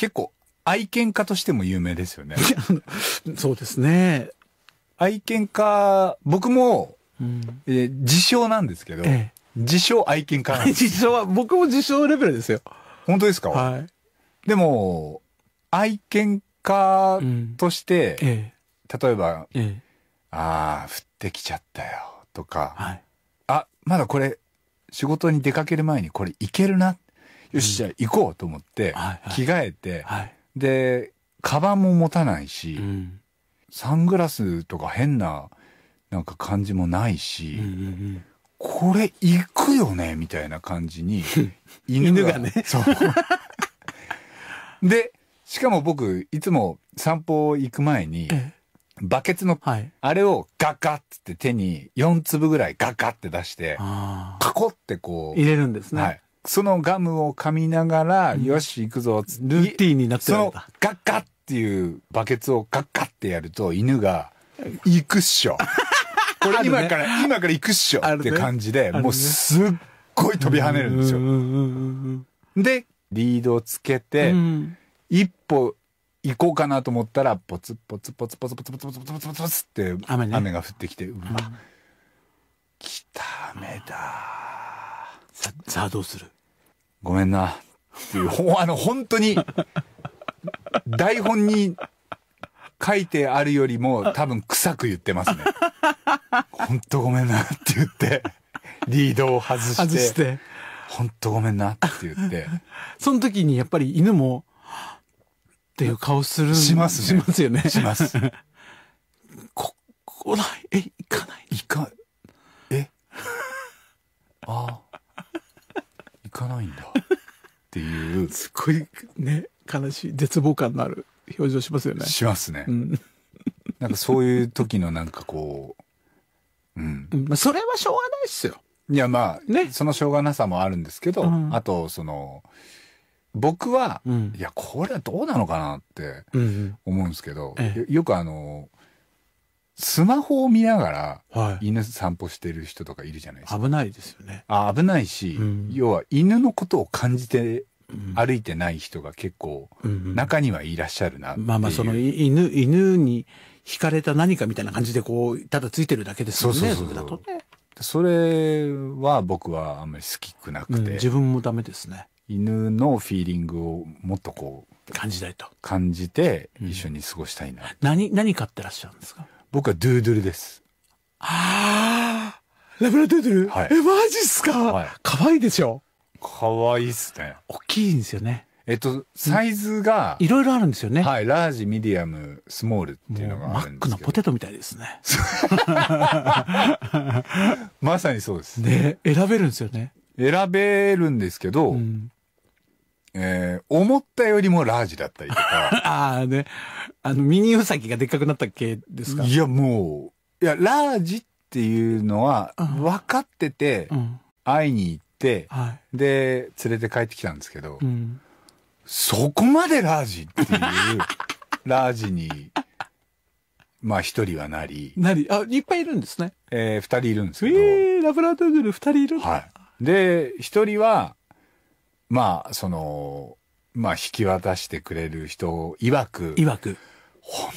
結構愛犬家としても有名ですよね。そうですね。愛犬家、僕も、うん、え自称なんですけど、ええ、自称愛犬家なんです。自称は、僕も自称レベルですよ。本当ですかはい。でも、愛犬家として、うんええ、例えば、ええ、ああ、降ってきちゃったよ、とか、はい、あ、まだこれ、仕事に出かける前にこれいけるな。よし、じゃあ行こうと思って、着替えて、で、カバンも持たないし、サングラスとか変な、なんか感じもないし、これ行くよねみたいな感じに 犬がねそうでしかも僕いつも散歩行く前にバケツの、はい、あれをガッガッって手に4粒ぐらいガッガッって出してカコってこう入れるんですね、はい、そのガムを噛みながら、よし、行くぞ、ルーティンになってそのガッガッっていうバケツをガッガッってやると、犬が、行くっしょ。これ今から、今から行くっしょって感じで、もうすっごい飛び跳ねるんですよ。で、リードをつけて、一歩行こうかなと思ったら、ポツポツポツポツポツポツポツポツポツポツって雨が降ってきて、うわ、来た雨だ。ささあどうするごめんな。っていう、あの、本当に、台本に書いてあるよりも多分臭く言ってますね。本当ごめんなって言って、リードを外して。外して。本当ごめんなって言って。その時にやっぱり犬も、っていう顔する。しますね。しますよね。します。こ、来ない。え、行かない。行か、え。ああ。かないんだっていうすごいね悲しい絶望感のある表情しますよねしますね、うん、なんかそういう時のなんかこううん、まあ、それはしょうがないっすよいやまあ、ね、そのしょうがなさもあるんですけど、うん、あとその僕は、うん、いやこれはどうなのかなって思うんですけど、ええ、よくあのスマホを見ながら犬散歩してる人とかいるじゃないですか。危ないですよね。あ危ないし、うん、要は犬のことを感じて歩いてない人が結構中にはいらっしゃるな、うまあまあその犬犬に惹かれた何かみたいな感じでこうただついてるだけですよね。そうそうそう、ね、それは僕はあんまり好きくなくて、うん、自分もダメですね。犬のフィーリングをもっとこう感じたいと感じて一緒に過ごしたいな、うん、何何飼ってらっしゃるんですか僕はドゥードゥルです。ああラブラドゥードゥル、はい、え、マジっすか可愛、い、いでしょ可愛いいっすね。大きいんですよね。えっと、サイズが、いろいろあるんですよね。はい、ラージ、ミディアム、スモールっていうのがあるんですけど。マックのポテトみたいですね。まさにそうです。ね、選べるんですよね。選べるんですけど、うん、えー、思ったよりもラージだったりとか。ああね。あの、ミニウサギがでっかくなった系ですかいや、もう、いや、ラージっていうのは、分かってて、会いに行って、はい、で、連れて帰ってきたんですけど、うん、そこまでラージっていう、ラージに、まあ一人はなり。なり、あ、いっぱいいるんですね。えー、二人いるんですけど。えー、ラブラドゥール二人いるはい。で、一人は、まあ、その、まあ、引き渡してくれる人曰く、曰く、本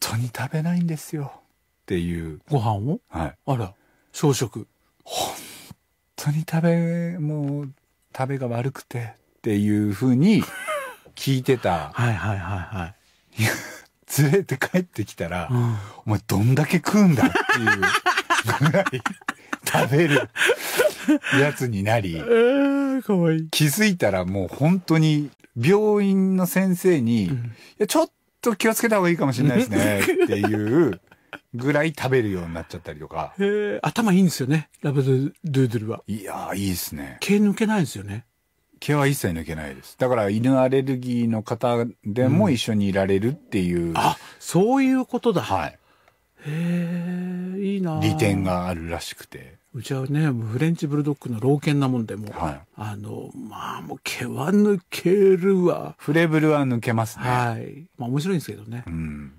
当に食べないんですよ。っていう。ご飯をはい。あら、朝食。本当に食べ、もう、食べが悪くて、っていうふうに聞いてた。はいはいはいはい。連れて帰ってきたら、うん、お前どんだけ食うんだっていうぐらい食べる。や つになり、かわいい気づいたらもう本当に病院の先生に、うん、いやちょっと気をつけた方がいいかもしれないですね っていうぐらい食べるようになっちゃったりとか。えー、頭いいんですよね、ラブドゥードゥルは。いやいいですね。毛抜けないですよね。毛は一切抜けないです。だから犬アレルギーの方でも一緒にいられるっていう。うん、あ、そういうことだ。はい。へえ。いいな利点があるらしくて。うちはね、フレンチブルドッグの老犬なもんでも、はい、あの、まあもう毛は抜けるわ。フレブルは抜けますね。はい。まあ面白いんですけどね。うん。